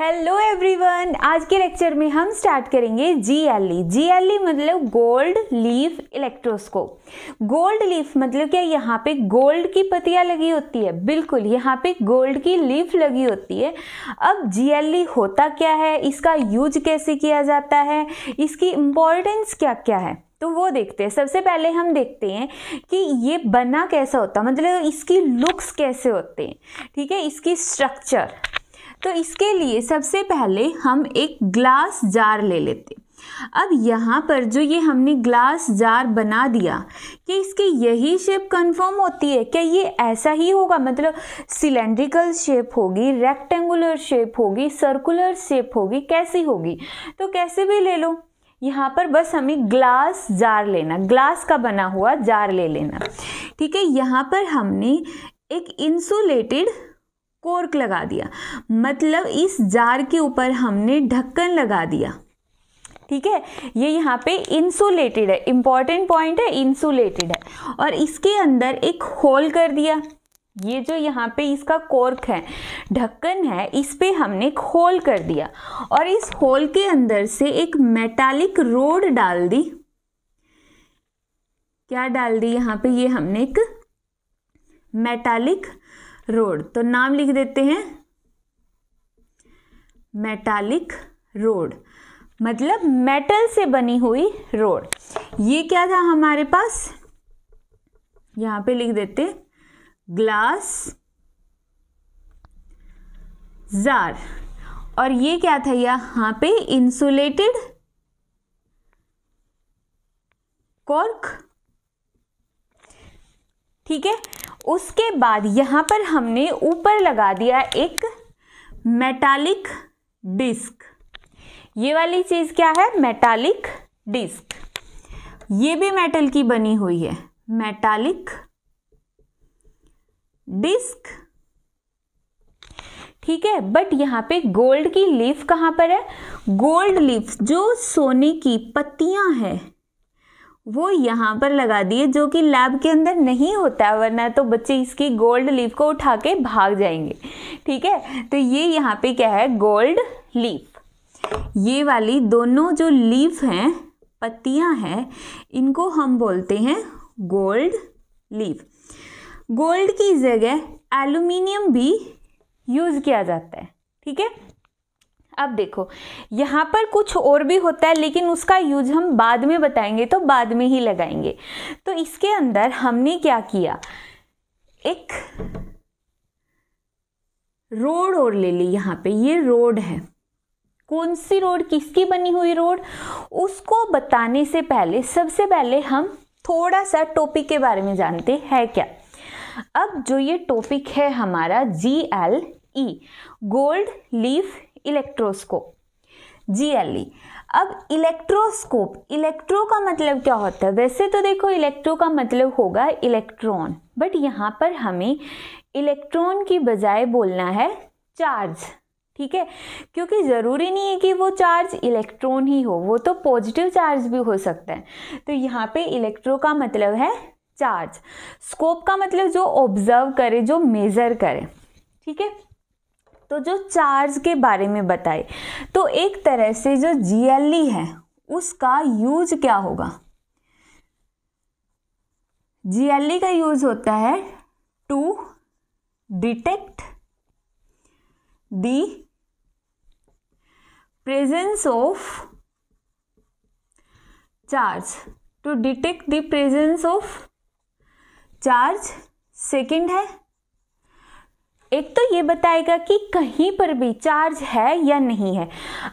Hello everyone आज के lecture में हम स्टार्ट करेंगे जीएलई जीएलई e. e मतलब gold leaf electroscope gold leaf मतलब क्या यहाँ पे गोल्ड की पतियाँ लगी होती है बिल्कुल यहाँ पे गोल्ड की लीफ लगी होती है अब जीएलई e होता क्या है इसका यूज कैसे किया जाता है इसकी इम्पोर्टेंस क्या क्या है तो वो देखते हैं सबसे पहले हम देखते हैं कि ये बना कैसा होता मतलब इसकी लुक्स कैसे होते हैं ठीक है इसकी स्ट्रक्चर तो इसके लिए सबसे पहले हम एक ग्लास जार ले लेते अब यहाँ पर जो ये हमने ग्लास जार बना दिया कि इसकी यही शेप कंफर्म होती है क्या ये ऐसा ही होगा मतलब सिलेंड्रिकल शेप होगी रेक्टेंगुलर शेप होगी सर्कुलर शेप होगी कैसी होगी तो कैसे भी ले लो यहाँ पर बस हमें ग्लास जार लेना ग्लास का बना हुआ जार ले लेना ठीक है यहाँ पर हमने एक इंसुलेटेड कोर्क लगा दिया मतलब इस जार के ऊपर हमने ढक्कन लगा दिया ठीक है ये यहाँ पे इंसुलेटेड है इंपॉर्टेंट पॉइंट है इंसुलेटेड है और इसके अंदर एक होल कर दिया ये जो यहाँ पे इसका कोर्क है ढक्कन है इस पे हमने एक होल कर दिया और इस होल के अंदर से एक मेटालिक रोड डाल दी क्या डाल दी यहाँ पे ये हमने एक मेटालिक रोड तो नाम लिख देते हैं मेटालिक रोड मतलब मेटल से बनी हुई रोड ये क्या था हमारे पास यहां पे लिख देते ग्लास जार और ये क्या था यहां पे इंसुलेटेड कॉर्क ठीक है उसके बाद यहाँ पर हमने ऊपर लगा दिया एक मेटालिक डिस्क ये वाली चीज़ क्या है मेटालिक डिस्क ये भी मेटल की बनी हुई है मेटालिक डिस्क ठीक है बट यहाँ पे गोल्ड की लीफ कहाँ पर है गोल्ड लीफ जो सोने की पत्तियां हैं वो यहाँ पर लगा दिए जो कि लैब के अंदर नहीं होता है वरना तो बच्चे इसकी गोल्ड लीफ को उठा के भाग जाएंगे ठीक है तो ये यहाँ पे क्या है गोल्ड लीफ ये वाली दोनों जो लीफ हैं पत्तियाँ हैं इनको हम बोलते हैं गोल्ड लीफ गोल्ड की जगह एल्यूमिनियम भी यूज़ किया जाता है ठीक है अब देखो यहाँ पर कुछ और भी होता है लेकिन उसका यूज हम बाद में बताएंगे तो बाद में ही लगाएंगे तो इसके अंदर हमने क्या किया एक रोड और ले ली यहाँ पे ये रोड है कौन सी रोड किसकी बनी हुई रोड उसको बताने से पहले सबसे पहले हम थोड़ा सा टॉपिक के बारे में जानते हैं क्या अब जो ये टॉपिक है हमारा G L E gold leaf electroscope जी अली अब इलेक्ट्रोस्कोप इलेक्ट्रो का मतलब क्या होता है वैसे तो देखो इलेक्ट्रो का मतलब होगा इलेक्ट्रॉन बट यहाँ पर हमें इलेक्ट्रॉन की बजाय बोलना है चार्ज ठीक है क्योंकि ज़रूरी नहीं है कि वो चार्ज इलेक्ट्रॉन ही हो वो तो पॉजिटिव चार्ज भी हो सकता है तो यहाँ पे इलेक्ट्रो का मतलब है चार्ज स्कोप का मतलब जो ऑब्जर्व करे जो मेज़र करे ठीक है तो जो चार्ज के बारे में बताए तो एक तरह से जो जी e है उसका यूज क्या होगा जी e का यूज होता है to detect the presence of charge to detect the presence of charge second है एक तो ये बताएगा कि कहीं पर भी चार्ज है या नहीं है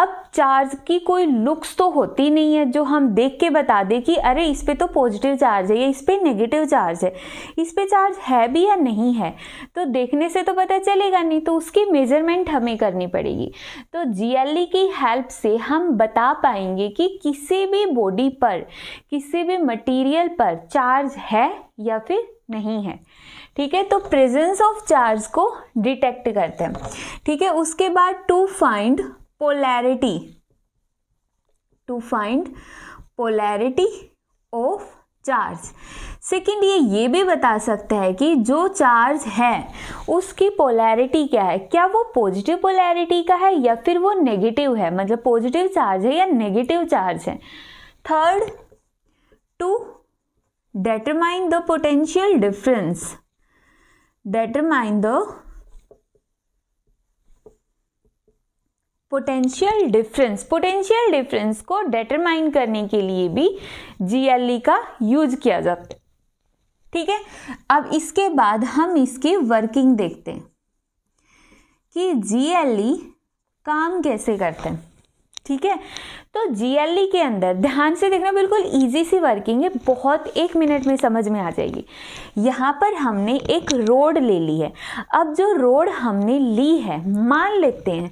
अब चार्ज की कोई लुक्स तो होती नहीं है जो हम देख के बता दें कि अरे इस पर तो पॉजिटिव चार्ज है या इस पर नेगेटिव चार्ज है इस पर चार्ज है भी या नहीं है तो देखने से तो पता चलेगा नहीं तो उसकी मेजरमेंट हमें करनी पड़ेगी तो जी e की हेल्प से हम बता पाएंगे कि किसी भी बॉडी पर किसी भी मटीरियल पर चार्ज है या फिर नहीं है ठीक है तो प्रेजेंस ऑफ चार्ज को डिटेक्ट करते हैं ठीक है उसके बाद to find polarity to find polarity of charge second ये ये भी बता सकते हैं कि जो चार्ज है उसकी पोलैरिटी क्या है क्या वो पॉजिटिव पोलैरिटी का है या फिर वो नेगेटिव है मतलब पॉजिटिव चार्ज है या नेगेटिव चार्ज है third determine the potential difference determine the potential difference potential difference को डेटरमाइन करने के लिए भी जीएलई e का यूज किया जाता है ठीक है अब इसके बाद हम इसकी वर्किंग देखते हैं कि जीएलई e काम कैसे करते हैं ठीक है तो जीएलई e के अंदर ध्यान से देखना बिल्कुल इजी सी वर्किंग है बहुत एक मिनट में समझ में आ जाएगी यहाँ पर हमने एक रोड ले ली है अब जो रोड हमने ली है मान लेते हैं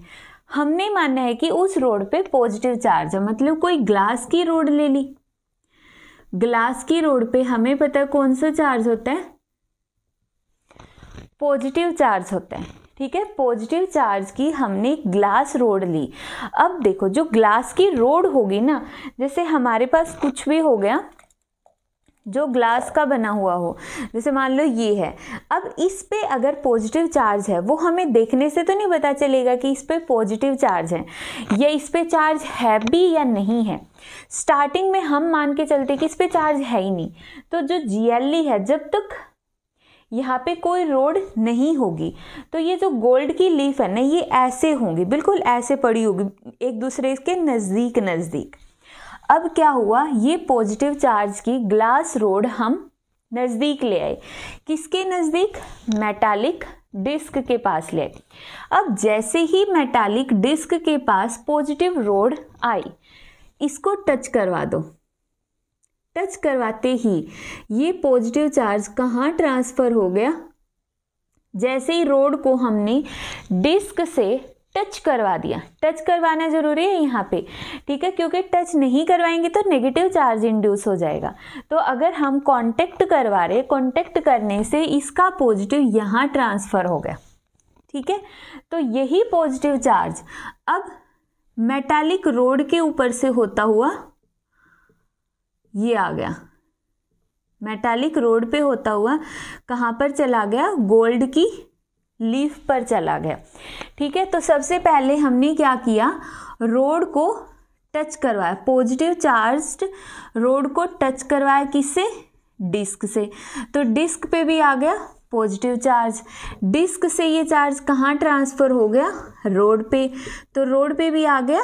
हमने माना है कि उस रोड पे पॉजिटिव चार्ज है मतलब कोई ग्लास की रोड ले ली ग्लास की रोड पे हमें पता कौन सा चार्ज होता है पॉजिटिव चार्ज होता है ठीक है पॉजिटिव चार्ज की हमने ग्लास रोड ली अब देखो जो ग्लास की रोड होगी ना जैसे हमारे पास कुछ भी हो गया जो ग्लास का बना हुआ हो जैसे मान लो ये है अब इस पे अगर पॉजिटिव चार्ज है वो हमें देखने से तो नहीं पता चलेगा कि इस पे पॉजिटिव चार्ज है या इस पे चार्ज है भी या नहीं है स्टार्टिंग में हम मान के चलते कि इस पे चार्ज है ही नहीं तो जो जी है जब तक यहाँ पे कोई रोड नहीं होगी तो ये जो गोल्ड की लीफ है ना ये ऐसे होंगी बिल्कुल ऐसे पड़ी होगी एक दूसरे के नज़दीक नज़दीक अब क्या हुआ ये पॉजिटिव चार्ज की ग्लास रोड हम नज़दीक ले आए किसके नज़दीक मेटालिक डिस्क के पास ले अब जैसे ही मेटालिक डिस्क के पास पॉजिटिव रोड आई इसको टच करवा दो टच करवाते ही ये पॉजिटिव चार्ज कहाँ ट्रांसफ़र हो गया जैसे ही रोड को हमने डिस्क से टच करवा दिया टच करवाना जरूरी है यहाँ पे ठीक है क्योंकि टच नहीं करवाएंगे तो नेगेटिव चार्ज इंड्यूस हो जाएगा तो अगर हम कांटेक्ट करवा रहे कांटेक्ट करने से इसका पॉजिटिव यहाँ ट्रांसफ़र हो गया ठीक है तो यही पॉजिटिव चार्ज अब मेटालिक रोड के ऊपर से होता हुआ ये आ गया मेटालिक रोड पे होता हुआ कहाँ पर चला गया गोल्ड की लीफ पर चला गया ठीक है तो सबसे पहले हमने क्या किया रोड को टच करवाया पॉजिटिव चार्ज्ड रोड को टच करवाया किससे डिस्क से तो डिस्क पे भी आ गया पॉजिटिव चार्ज डिस्क से ये चार्ज कहाँ ट्रांसफ़र हो गया रोड पे तो रोड पे भी आ गया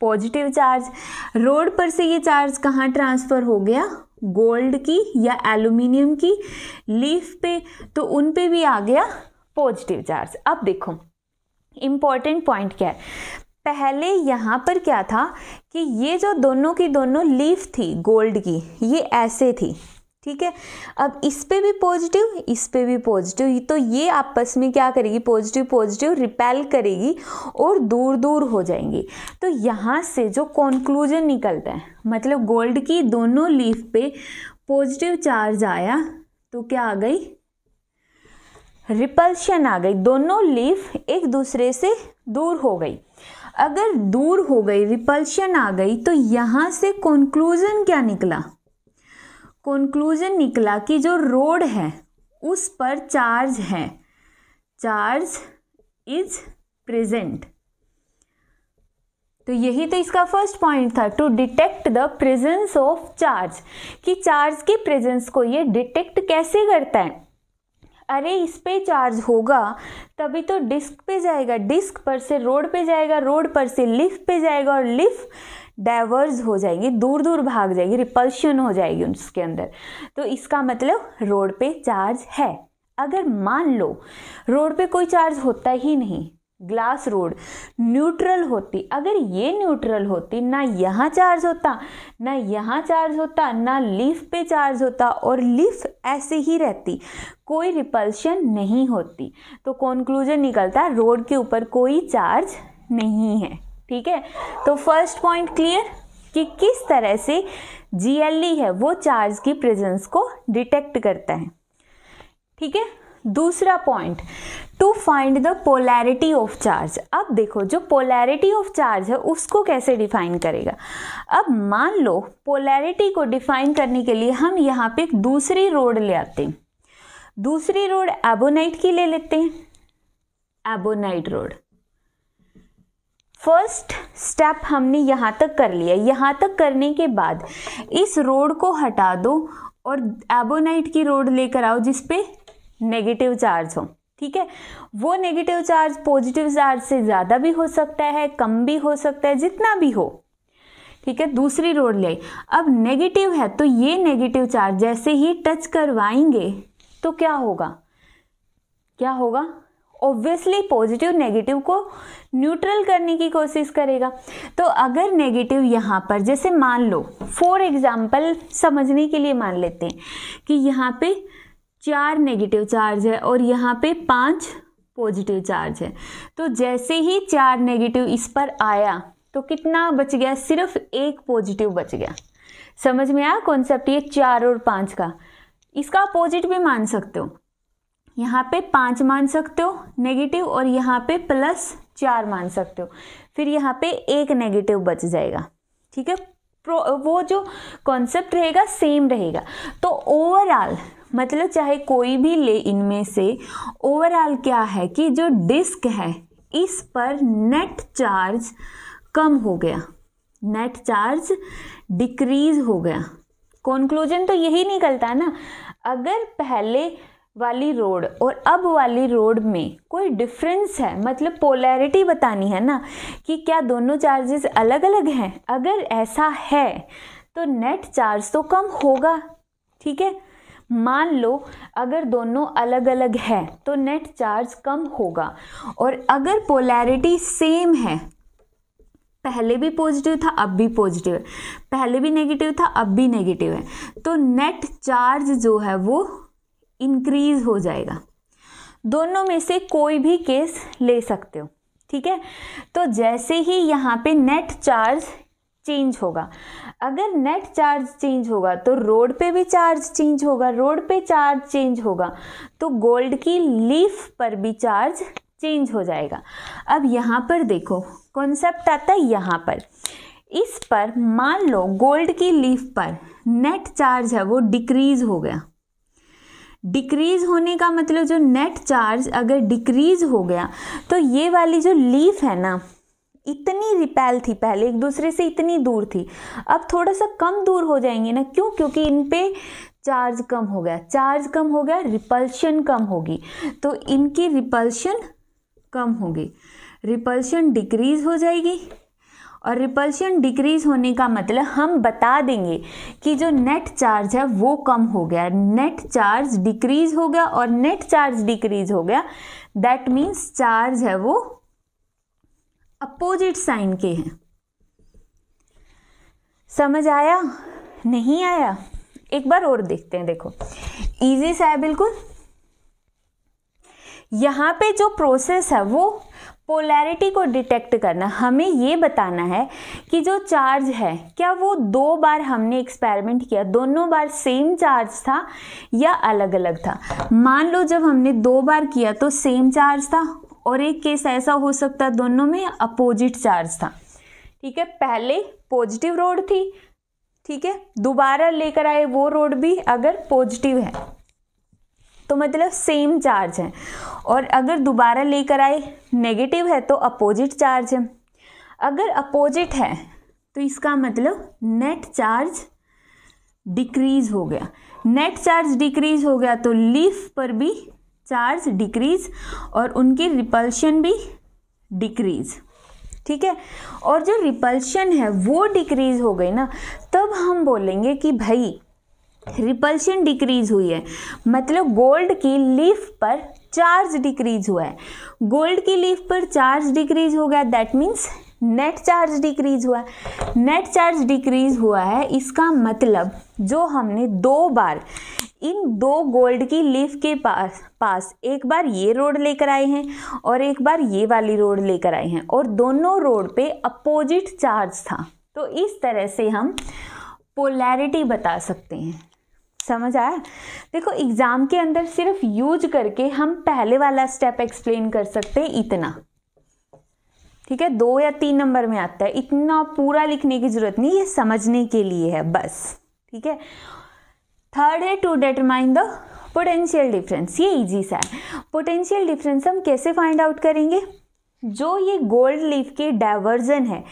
पॉजिटिव चार्ज रोड पर से ये चार्ज कहाँ ट्रांसफ़र हो गया गोल्ड की या एल्यूमिनियम की लीफ पे तो उन पे भी आ गया पॉजिटिव चार्ज अब देखो इम्पॉर्टेंट पॉइंट क्या है पहले यहाँ पर क्या था कि ये जो दोनों की दोनों लीफ थी गोल्ड की ये ऐसे थी ठीक है अब इस पे भी पॉजिटिव इस पे भी पॉजिटिव तो ये आपस में क्या करेगी पॉजिटिव पॉजिटिव रिपेल करेगी और दूर दूर हो जाएंगी तो यहाँ से जो कॉन्क्लूजन निकलता है मतलब गोल्ड की दोनों लीफ पे पॉजिटिव चार्ज आया तो क्या आ गई रिपल्शन आ गई दोनों लीफ एक दूसरे से दूर हो गई अगर दूर हो गई रिपल्शन आ गई तो यहाँ से कॉन्क्लूजन क्या निकला कंक्लूजन निकला कि जो रोड है उस पर चार्ज है चार्ज इज प्रेजेंट तो यही तो इसका फर्स्ट पॉइंट था to detect the presence of charge कि चार्ज की प्रेजेंस को ये डिटेक्ट कैसे करता है अरे इस पे चार्ज होगा तभी तो डिस्क पे जाएगा डिस्क पर से रोड पे जाएगा रोड पर से लिफ्ट पे जाएगा और लिफ्ट डाइवर्स हो जाएंगी दूर दूर भाग जाएगी रिपल्शन हो जाएगी उसके अंदर तो इसका मतलब रोड पे चार्ज है अगर मान लो रोड पे कोई चार्ज होता ही नहीं ग्लास रोड न्यूट्रल होती अगर ये न्यूट्रल होती ना यहाँ चार्ज होता ना यहाँ चार्ज होता ना लीफ पे चार्ज होता और लीफ ऐसे ही रहती कोई रिपल्शन नहीं होती तो कंक्लूजन निकलता रोड के ऊपर कोई चार्ज नहीं है ठीक है तो फर्स्ट पॉइंट क्लियर कि किस तरह से जी e है वो चार्ज की प्रेजेंस को डिटेक्ट करता है ठीक है दूसरा point to find the polarity of charge अब देखो जो पोलैरिटी ऑफ चार्ज है उसको कैसे डिफाइन करेगा अब मान लो पोलैरिटी को डिफाइन करने के लिए हम यहाँ पे एक दूसरी रोड ले आते हैं दूसरी रोड एबोनाइट की ले लेते हैं एबोनाइट रोड फर्स्ट स्टेप हमने यहाँ तक कर लिया यहाँ तक करने के बाद इस रोड को हटा दो और एबोनाइट की रोड लेकर आओ जिसपे नेगेटिव चार्ज हो ठीक है वो नेगेटिव चार्ज पॉजिटिव चार्ज से ज़्यादा भी हो सकता है कम भी हो सकता है जितना भी हो ठीक है दूसरी रोड ले अब नेगेटिव है तो ये नेगेटिव चार्ज जैसे ही टच करवाएंगे तो क्या होगा क्या होगा ऑब्वियसली पॉजिटिव नेगेटिव को न्यूट्रल करने की कोशिश करेगा तो अगर नेगेटिव यहाँ पर जैसे मान लो फॉर एग्जाम्पल समझने के लिए मान लेते हैं कि यहाँ पे चार नेगेटिव चार्ज है और यहाँ पे पांच पॉजिटिव चार्ज है तो जैसे ही चार नेगेटिव इस पर आया तो कितना बच गया सिर्फ एक पॉजिटिव बच गया समझ में आया कॉन्सेप्ट ये चार और पाँच का इसका अपोजिट भी मान सकते हो यहाँ पे पाँच मान सकते हो नेगेटिव और यहाँ पे प्लस चार मान सकते हो फिर यहाँ पे एक नेगेटिव बच जाएगा ठीक है प्रो वो जो कॉन्सेप्ट रहेगा सेम रहेगा तो ओवरऑल मतलब चाहे कोई भी ले इनमें से ओवरऑल क्या है कि जो डिस्क है इस पर नेट चार्ज कम हो गया नेट चार्ज डिक्रीज हो गया कॉन्क्लूजन तो यही निकलता है ना अगर पहले वाली रोड और अब वाली रोड में कोई डिफरेंस है मतलब पोलैरिटी बतानी है ना कि क्या दोनों चार्जेस अलग अलग हैं अगर ऐसा है तो नेट चार्ज तो कम होगा ठीक है मान लो अगर दोनों अलग अलग है तो नेट चार्ज कम होगा और अगर पोलैरिटी सेम है पहले भी पॉजिटिव था अब भी पॉजिटिव है पहले भी नेगेटिव था अब भी नेगेटिव है तो नेट चार्ज जो है वो इंक्रीज हो जाएगा दोनों में से कोई भी केस ले सकते हो ठीक है तो जैसे ही यहाँ पे नेट चार्ज चेंज होगा अगर नेट चार्ज चेंज होगा तो रोड पे भी चार्ज चेंज होगा रोड पे चार्ज चेंज होगा तो गोल्ड की लीफ पर भी चार्ज चेंज हो जाएगा अब यहाँ पर देखो कॉन्सेप्ट आता है यहाँ पर इस पर मान लो गोल्ड की लीफ पर नेट चार्ज है वो डिक्रीज हो गया डिक्रीज होने का मतलब जो नेट चार्ज अगर डिक्रीज हो गया तो ये वाली जो लीफ है ना इतनी रिपेल थी पहले एक दूसरे से इतनी दूर थी अब थोड़ा सा कम दूर हो जाएंगे ना क्यों क्योंकि इन पे चार्ज कम हो गया चार्ज कम हो गया रिपल्शन कम होगी तो इनकी रिपल्शन कम होगी रिपल्शन डिक्रीज हो जाएगी और रिपल्शन डिक्रीज होने का मतलब हम बता देंगे कि जो नेट चार्ज है वो कम हो गया नेट चार्ज डिक्रीज हो गया और नेट चार्ज डिक्रीज हो गया दैट मीन्स चार्ज है वो अपोजिट साइन के हैं समझ आया नहीं आया एक बार और देखते हैं देखो इजी सा है बिल्कुल यहां पे जो प्रोसेस है वो पोलैरिटी को डिटेक्ट करना हमें ये बताना है कि जो चार्ज है क्या वो दो बार हमने एक्सपेरिमेंट किया दोनों बार सेम चार्ज था या अलग अलग था मान लो जब हमने दो बार किया तो सेम चार्ज था और एक केस ऐसा हो सकता दोनों में अपोजिट चार्ज था ठीक है पहले पॉजिटिव रोड थी ठीक है दोबारा लेकर आए वो रोड भी अगर पॉजिटिव है तो मतलब सेम चार्ज है और अगर दोबारा लेकर आए नेगेटिव है तो अपोजिट चार्ज है अगर अपोजिट है तो इसका मतलब नेट चार्ज डिक्रीज हो गया नेट चार्ज डिक्रीज हो गया तो लीफ पर भी चार्ज डिक्रीज और उनकी रिपल्शन भी डिक्रीज ठीक है और जो रिपल्शन है वो डिक्रीज हो गई ना तब हम बोलेंगे कि भाई रिपल्शन डिक्रीज हुई है मतलब गोल्ड की लीफ पर चार्ज डिक्रीज हुआ है गोल्ड की लीफ पर चार्ज डिक्रीज हो गया that means net charge decrease हुआ है नेट चार्ज डिक्रीज हुआ है इसका मतलब जो हमने दो बार इन दो गोल्ड की लीफ के पास पास एक बार ये रोड लेकर आए हैं और एक बार ये वाली रोड लेकर आए हैं और दोनों रोड पे अपोजिट चार्ज था तो इस तरह से हम पोलैरिटी बता सकते हैं समझ आया देखो एग्ज़ाम के अंदर सिर्फ यूज करके हम पहले वाला स्टेप एक्सप्लेन कर सकते हैं इतना ठीक है दो या तीन नंबर में आता है इतना पूरा लिखने की ज़रूरत नहीं ये समझने के लिए है बस ठीक है थर्ड है to determine the potential difference ये इजी सा है पोटेंशियल डिफरेंस हम कैसे फाइंड आउट करेंगे जो ये गोल्ड लीफ के डाइवर्जन है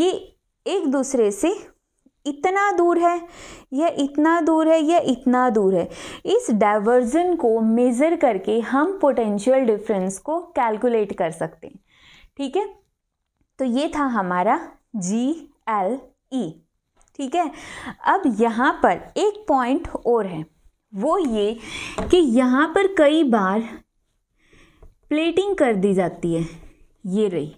ये एक दूसरे से इतना दूर है या इतना दूर है या इतना दूर है इस डाइवर्जन को मेज़र करके हम पोटेंशियल डिफरेंस को कैलकुलेट कर सकते हैं ठीक है तो ये था हमारा जी एल ई ठीक है अब यहाँ पर एक पॉइंट और है वो ये कि यहाँ पर कई बार प्लेटिंग कर दी जाती है ये रही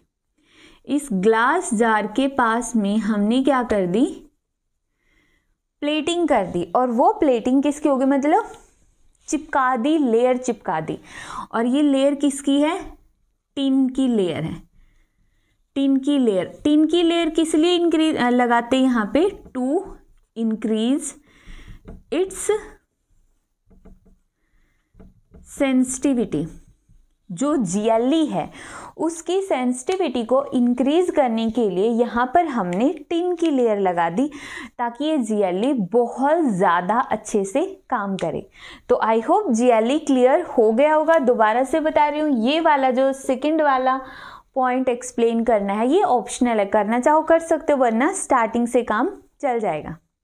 इस ग्लास जार के पास में हमने क्या कर दी प्लेटिंग कर दी और वो प्लेटिंग किसकी होगी मतलब चिपका दी लेयर चिपका दी और ये लेयर किसकी है टिन की लेयर है टिन की लेयर टिन की लेयर किस लिए इंक्रीज लगाते हैं यहाँ पे टू इंक्रीज इट्स सेंसिटिविटी जो जी e है उसकी सेंसिटिविटी को इंक्रीज करने के लिए यहाँ पर हमने टिन की लेयर लगा दी ताकि ये जी e बहुत ज़्यादा अच्छे से काम करे तो आई होप जी क्लियर हो गया होगा दोबारा से बता रही हूँ ये वाला जो सेकंड वाला पॉइंट एक्सप्लेन करना है ये ऑप्शनल है करना चाहो कर सकते हो वरना स्टार्टिंग से काम चल जाएगा